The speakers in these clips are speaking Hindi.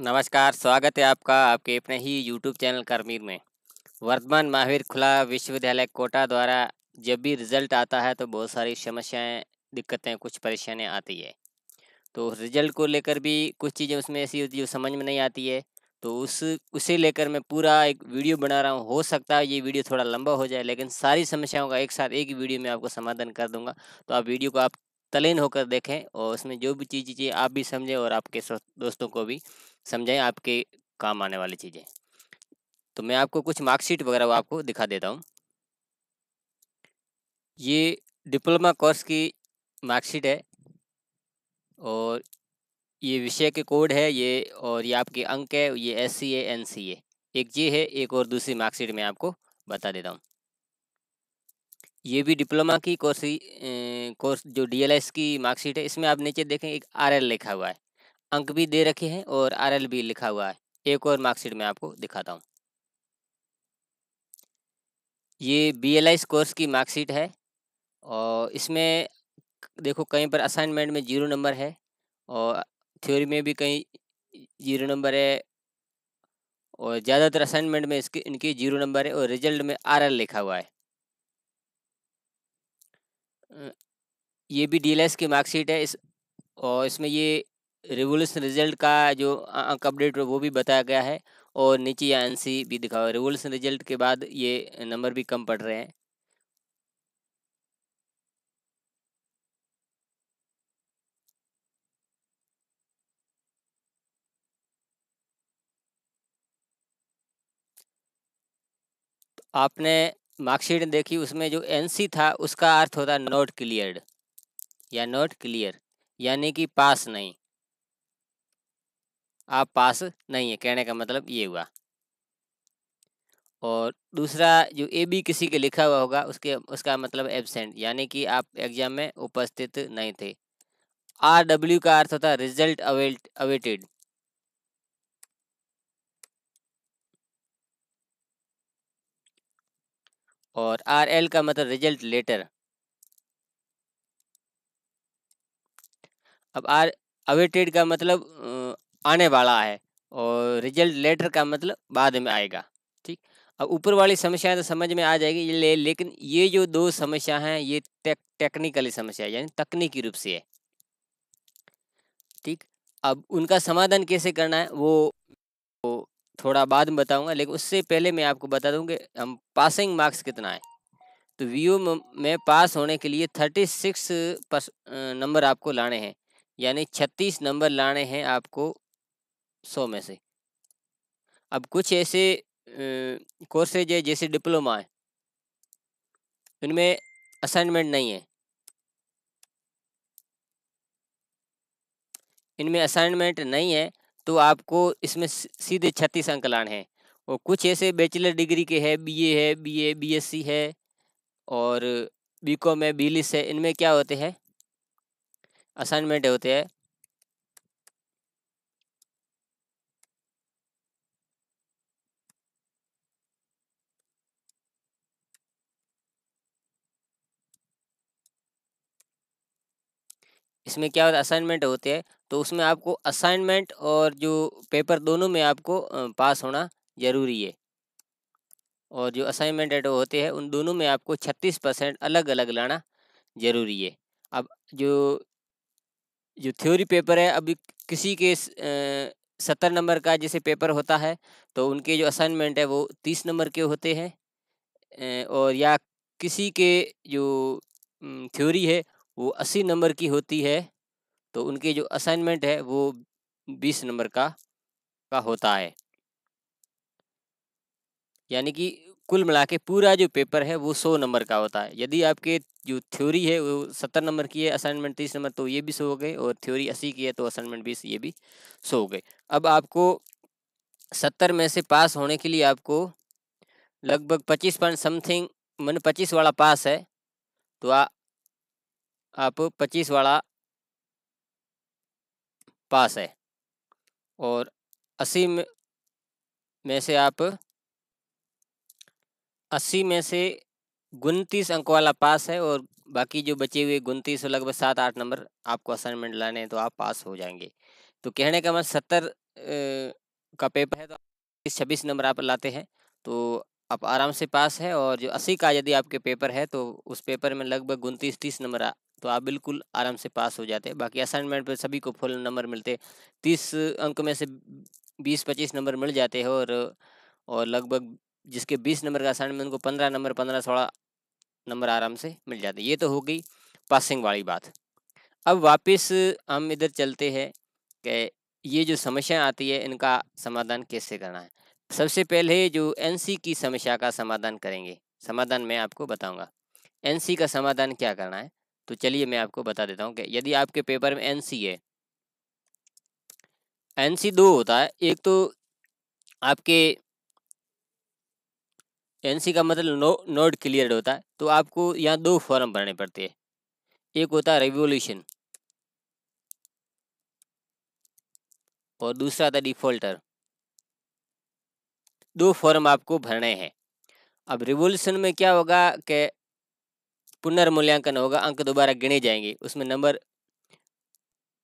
नमस्कार स्वागत है आपका आपके अपने ही यूट्यूब चैनल करमीर में वर्धमान महावीर खुला विश्वविद्यालय कोटा द्वारा जब भी रिज़ल्ट आता है तो बहुत सारी समस्याएं दिक्कतें कुछ परेशानियां आती है तो रिज़ल्ट को लेकर भी कुछ चीज़ें उसमें ऐसी होती है जो समझ में नहीं आती है तो उस उसे लेकर मैं पूरा एक वीडियो बना रहा हूँ हो सकता है ये वीडियो थोड़ा लंबा हो जाए लेकिन सारी समस्याओं का एक साथ एक वीडियो में आपको समाधान कर दूंगा तो आप वीडियो को आप तलीन होकर देखें और उसमें जो भी चीज़ चीज़ें आप भी समझें और आपके दोस्तों को भी समझाएं आपके काम आने वाली चीज़ें तो मैं आपको कुछ मार्कशीट वगैरह आपको दिखा देता हूँ ये डिप्लोमा कोर्स की मार्कशीट है और ये विषय के कोड है ये और ये आपके अंक है ये S C A N C ए एक ये है एक और दूसरी मार्कशीट मैं आपको बता देता हूँ ये भी डिप्लोमा की कोर्स कोर्स जो डी एल एस की मार्कशीट है इसमें आप नीचे देखें एक आर एल लिखा हुआ है अंक भी दे रखे हैं और आर लिखा हुआ है एक और मार्कशीट में आपको दिखाता हूँ ये बी एल आई कोर्स की मार्कशीट है और इसमें देखो कहीं पर असाइनमेंट में जीरो नंबर है और थ्योरी में भी कहीं जीरो नंबर है और ज़्यादातर असाइनमेंट में इसके इनके जीरो नंबर है और रिजल्ट में आर एल लिखा हुआ है ये भी डी एल एस की मार्कशीट है इस और इसमें ये रिवोल्यूशन रिजल्ट का जो अंक अपडेट वो भी बताया गया है और नीचे या एन भी दिखा हुआ रिवोल्यूशन रिजल्ट के बाद ये नंबर भी कम पड़ रहे हैं आपने मार्कशीट देखी उसमें जो एनसी था उसका अर्थ होता है नॉट क्लियर्ड या नॉट क्लियर यानी कि पास नहीं आप पास नहीं है कहने का मतलब ये हुआ और दूसरा जो ए बी किसी के लिखा हुआ होगा उसके उसका मतलब एबसेंट यानी कि आप एग्जाम में उपस्थित नहीं थे आर डब्ल्यू का अर्थ होता है रिजल्ट अवेट अवेटेड और आर एल का मतलब रिजल्ट लेटर अब आर अवेटेड का मतलब आने वाला है और रिजल्ट लेटर का मतलब बाद में आएगा ठीक अब ऊपर वाली समस्याएं तो समझ में आ जाएगी ले, लेकिन ये जो दो समस्या हैं ये टेक, टेक्निकली समस्या यानी तकनीकी रूप से है ठीक अब उनका समाधान कैसे करना है वो, वो थोड़ा बाद में बताऊंगा लेकिन उससे पहले मैं आपको बता दूँ कि हम पासिंग मार्क्स कितना है तो वी में पास होने के लिए थर्टी सिक्स नंबर आपको लाने हैं यानी छत्तीस नंबर लाने हैं आपको सौ में से अब कुछ ऐसे कोर्सेज है जैसे डिप्लोमा है उनमें असाइनमेंट नहीं है इनमें असाइनमेंट नहीं है तो आपको इसमें सीधे छत्तीस अंक लाने हैं और कुछ ऐसे बैचलर डिग्री के है बीए है बीए बीएससी है और बीकॉम है बी है इनमें क्या होते हैं असाइनमेंट होते हैं इसमें क्या होता है असाइनमेंट होते हैं तो उसमें आपको असाइनमेंट और जो पेपर दोनों में आपको पास होना ज़रूरी है और जो असाइनमेंट एड होते हैं उन दोनों में आपको छत्तीस परसेंट अलग अलग लाना ज़रूरी है अब जो जो थ्योरी पेपर है अभी किसी के सत्तर नंबर का जैसे पेपर होता है तो उनके जो असाइनमेंट है वो तीस नंबर के होते हैं और या किसी के जो थ्योरी है वो अस्सी नंबर की होती है तो उनके जो असाइनमेंट है वो बीस नंबर का का होता है यानी कि कुल मिला के पूरा जो पेपर है वो सौ नंबर का होता है यदि आपके जो थ्योरी है वो सत्तर नंबर की है असाइनमेंट तीस नंबर तो ये भी सो हो गए और थ्योरी अस्सी की है तो असाइनमेंट बीस ये भी सो हो गए अब आपको सत्तर में से पास होने के लिए आपको लगभग पच्चीस पॉइंट समथिंग मैंने मतलब पच्चीस वाला पास है तो आ, आप पच्चीस वाला पास है और अस्सी में, में से आप अस्सी में से उनतीस अंक वाला पास है और बाकी जो बचे हुए उनतीस लगभग सात आठ नंबर आपको असाइनमेंट लाने हैं तो आप पास हो जाएंगे तो कहने का मतलब सत्तर का पेपर है तो छब्बीस नंबर आप लाते हैं तो आप आराम से पास है और जो अस्सी का यदि आपके पेपर है तो उस पेपर में लगभग उनतीस तीस नंबर तो आप बिल्कुल आराम से पास हो जाते बाकी असाइनमेंट पर सभी को फुल नंबर मिलते तीस अंक में से बीस पच्चीस नंबर मिल जाते हैं और और लगभग जिसके बीस नंबर का असाइनमेंट उनको पंद्रह नंबर पंद्रह सोलह नंबर आराम से मिल जाते ये तो हो गई पासिंग वाली बात अब वापस हम इधर चलते हैं कि ये जो समस्या आती है इनका समाधान कैसे करना है सबसे पहले जो एनसी की समस्या का समाधान करेंगे समाधान मैं आपको बताऊंगा एनसी का समाधान क्या करना है तो चलिए मैं आपको बता देता हूँ कि यदि आपके पेपर में एन सी है एन सी दो होता है एक तो आपके एन सी का मतलब नो नोट क्लियर होता है तो आपको यहाँ दो फॉर्म भरने पड़ते हैं एक होता है रेवोल्यूशन और दूसरा था डिफॉल्टर दो फॉर्म आपको भरने हैं अब रिवोल्यूशन में क्या होगा कि पुनर्मूल्यांकन होगा अंक दोबारा गिने जाएंगे उसमें नंबर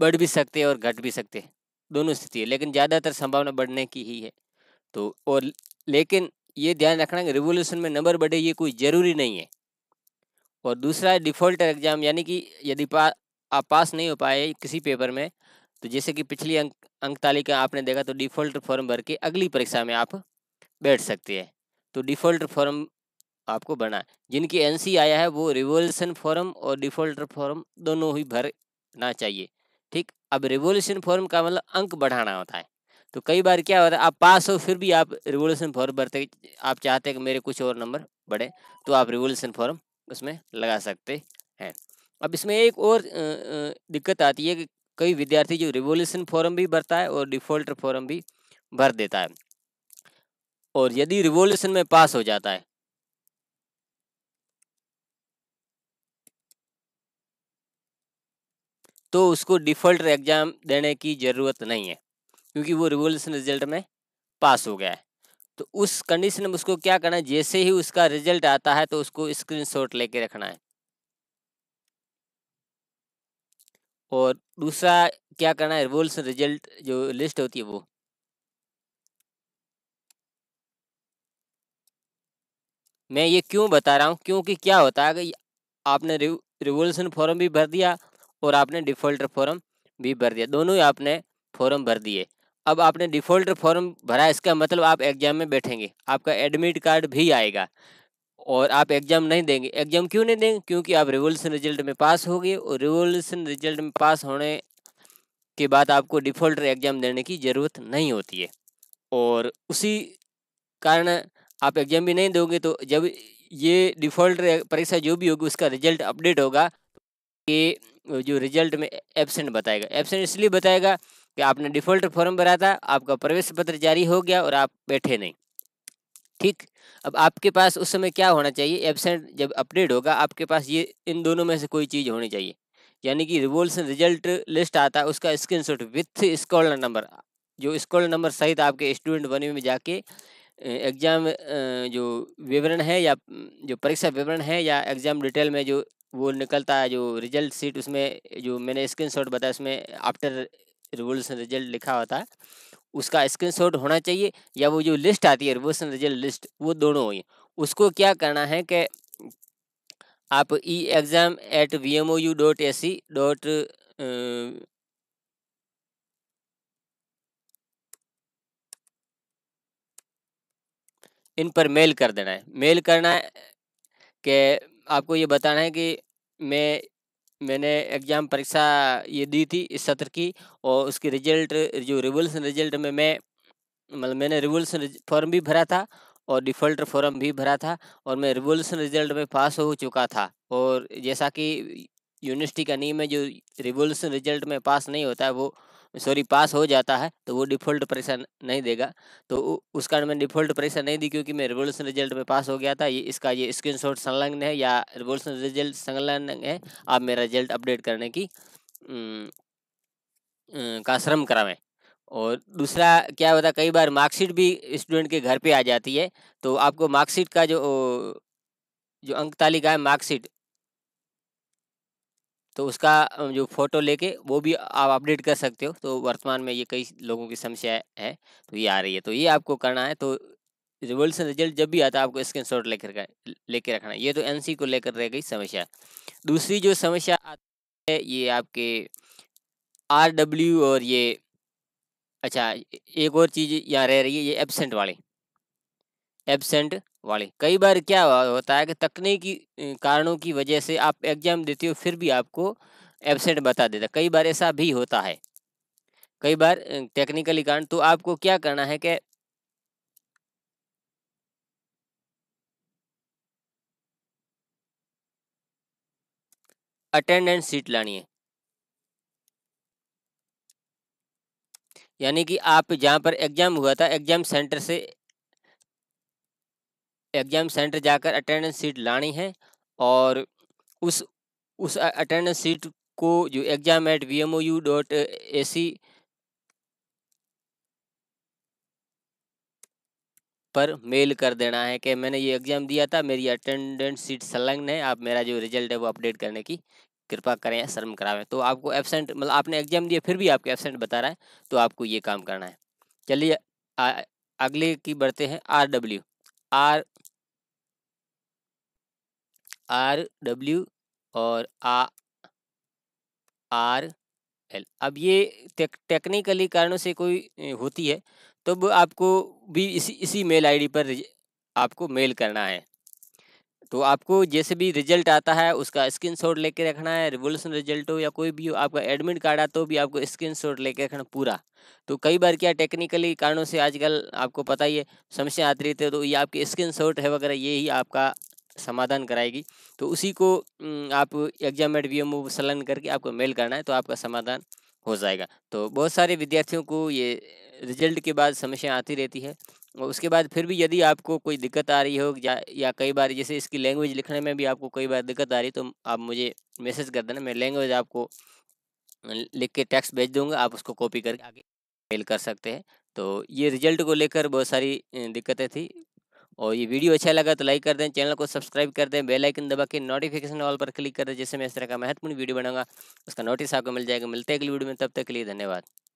बढ़ भी सकते हैं और घट भी सकते हैं दोनों स्थिति है लेकिन ज़्यादातर संभावना बढ़ने की ही है तो और लेकिन ये ध्यान रखना कि रिवोल्यूशन में नंबर बढ़े ये कोई ज़रूरी नहीं है और दूसरा डिफ़ॉल्टर एग्ज़ाम यानी कि यदि पा, आप पास नहीं हो पाए किसी पेपर में तो जैसे कि पिछली अंक अंक तालिका आपने देखा तो डिफ़ॉल्ट फॉर्म भर के अगली परीक्षा में आप बैठ सकते हैं तो डिफ़ॉल्ट फॉर्म आपको भरना है जिनकी एन आया है वो रिवोल्यूशन फॉर्म और डिफॉल्टर फॉर्म दोनों ही भरना चाहिए ठीक अब रिवोल्यूशन फॉर्म का मतलब अंक बढ़ाना होता है तो कई बार क्या होता है आप पास हो फिर भी आप रिवोल्यूशन फॉर्म भरते आप चाहते हैं कि मेरे कुछ और नंबर बढ़े तो आप रिवोल्यूशन फॉर्म उसमें लगा सकते हैं अब इसमें एक और दिक्कत आती है कि कई विद्यार्थी जो रिवोल्यूशन फॉर्म भी भरता है और डिफॉल्टर फॉर्म भी भर देता है और यदि रिवोल्यूशन में पास हो जाता है तो उसको डिफ़ॉल्ट एग्ज़ाम देने की ज़रूरत नहीं है क्योंकि वो रिवोल्यूशन रिजल्ट में पास हो गया है तो उस कंडीशन में उसको क्या करना है जैसे ही उसका रिजल्ट आता है तो उसको स्क्रीनशॉट लेके रखना है और दूसरा क्या करना है रिवोल्यूशन रिजल्ट जो लिस्ट होती है वो मैं ये क्यों बता रहा हूँ क्योंकि क्या होता है कि आपने रिवोल्यूशन फॉर्म भी भर दिया और आपने डिफ़ॉल्टर फॉर्म भी भर दिया दोनों ही आपने फॉर्म भर दिए अब आपने डिफ़ॉल्टर फॉर्म भरा इसका मतलब आप एग्ज़ाम में बैठेंगे आपका एडमिट कार्ड भी आएगा और आप एग्ज़ाम नहीं देंगे एग्ज़ाम क्यों नहीं देंगे क्योंकि आप रिवोल्यूशन रिजल्ट में पास हो गए और रिवोल्यूशन रिजल्ट में पास होने के बाद आपको डिफ़ॉल्टर एग्ज़ाम देने की ज़रूरत नहीं होती है और उसी कारण आप एग्ज़ाम भी नहीं दोगे तो जब ये डिफ़ॉल्टर परीक्षा जो भी होगी उसका रिजल्ट अपडेट होगा कि तो जो रिजल्ट में एबसेंट बताएगा एबसेंट इसलिए बताएगा कि आपने डिफ़ॉल्ट फॉर्म भरा था आपका प्रवेश पत्र जारी हो गया और आप बैठे नहीं ठीक अब आपके पास उस समय क्या होना चाहिए एबसेंट जब अपडेट होगा आपके पास ये इन दोनों में से कोई चीज़ होनी चाहिए यानी कि रिवोल्सन रिजल्ट लिस्ट आता है उसका screenshot with scholar number जो स्कॉलर नंबर सहित आपके स्टूडेंट बने में जाके एग्ज़ाम जो विवरण है या जो परीक्षा विवरण है या एग्ज़ाम डिटेल में जो वो निकलता है जो रिजल्ट सीट उसमें जो मैंने स्क्रीनशॉट बताया उसमें आफ्टर रिवोल्यूशन रिजल्ट लिखा होता है उसका स्क्रीनशॉट होना चाहिए या वो जो लिस्ट आती है रिवोल्यूशन रिजल्ट लिस्ट वो दोनों हुई उसको क्या करना है कि आप e exam at V M O U dot A C dot in पर मेल कर देना है मेल करना है कि आपको ये बताना है कि मैं मैंने एग्ज़ाम परीक्षा ये दी थी इस सत्र की और उसकी रिजल्ट जो रिवल्सन रिजल्ट में मैं मतलब मैंने रिवल्सन फॉर्म भी भरा था और डिफ़ॉल्ट फॉर्म भी भरा था और मैं रिवोल्यूशन रिजल्ट में पास हो चुका था और जैसा कि यूनिवर्सिटी का नियम है जो रिवोल्यूशन रिजल्ट में पास नहीं होता है वो सॉरी पास हो जाता है तो वो डिफ़ॉल्ट परीक्षा नहीं देगा तो उस कारण मैंने डिफ़ॉल्ट परीक्षा नहीं दी क्योंकि मैं रिवोल्यूशन रिजल्ट में पास हो गया था ये इसका ये स्क्रीन शॉट संलग्न है या रिवोल्यूशन रिजल्ट संलग्न है आप मेरा रिजल्ट अपडेट करने की का श्रम करावें और दूसरा क्या होता है कई बार मार्कशीट भी स्टूडेंट के घर पर आ जाती है तो आपको मार्कशीट का जो जो अंक तालिका है मार्कशीट तो उसका जो फ़ोटो लेके वो भी आप अपडेट कर सकते हो तो वर्तमान में ये कई लोगों की समस्या है तो ये आ रही है तो ये आपको करना है तो रिवोल्यूशन रिजल्ट जब भी आता है आपको स्क्रीन शॉट लेकर लेके रखना है ये तो एनसी को लेकर रह गई समस्या दूसरी जो समस्या आती है ये आपके आर डब्ल्यू और ये अच्छा एक और चीज़ यहाँ रह रही है ये एबसेंट वाले एबसेंट वाली कई बार क्या होता है कि तकनीकी कारणों की वजह से आप एग्ज़ाम देते हो फिर भी आपको एबसेंट बता देता कई बार ऐसा भी होता है कई बार टेक्निकली कारण तो आपको क्या करना है कि अटेंडेंस सीट लानी है यानी कि आप जहाँ पर एग्ज़ाम हुआ था एग्ज़ाम सेंटर से एग्ज़ाम सेंटर जाकर अटेंडेंस सीट लानी है और उस उस अटेंडेंस सीट को जो exam at V M O U dot A C पर मेल कर देना है कि मैंने ये एग्ज़ाम दिया था मेरी अटेंडेंस सीट संलग्न है आप मेरा जो रिजल्ट है वो अपडेट करने की कृपा करें या शर्म करावें तो आपको एबसेंट मतलब आपने एग्ज़ाम दिया फिर भी आपको एबसेंट बता रहा है तो आपको ये काम करना है चलिए अगले की बढ़ते हैं R W R R W और आ आर एल अब ये टेक, टेक्निकली कारणों से कोई होती है तब तो आपको भी इसी इसी मेल आईडी पर आपको मेल करना है तो आपको जैसे भी रिजल्ट आता है उसका स्क्रीन शॉट लेके रखना है रिवोल्यूशन रिजल्ट हो या कोई भी हो आपका एडमिट कार्ड आता हो तो भी आपको स्क्रीन शॉट लेके रखना पूरा तो कई बार क्या टेक्निकली कारणों से आजकल आपको पता ही है समस्या आती रहती है तो ये आपकी स्क्रीन शॉट है वगैरह ये ही आपका समाधान कराएगी तो उसी को आप एग्जाम एट वी संलग्न करके आपको मेल करना है तो आपका समाधान हो जाएगा तो बहुत सारे विद्यार्थियों को ये रिजल्ट के बाद समस्या आती रहती है और उसके बाद फिर भी यदि आपको कोई दिक्कत आ रही हो या, या कई बार जैसे इसकी लैंग्वेज लिखने में भी आपको कई बार दिक्कत आ रही तो आप मुझे मैसेज कर देना मैं लैंग्वेज आपको लिख के टेक्स्ट भेज दूंगा आप उसको कॉपी करके आगे मेल कर सकते हैं तो ये रिजल्ट को लेकर बहुत सारी दिक्कतें थी और ये वीडियो अच्छा लगा तो लाइक कर दें चैनल को सब्सक्राइब कर दें बेल आइकन दबा के नोटिफिकेशन ऑल पर क्लिक कर दें जिससे मैं इस तरह का महत्वपूर्ण वीडियो बनाऊंगा उसका नोटिस आपको मिल जाएगा मिलते हैं अगली वीडियो में तब तक के लिए धन्यवाद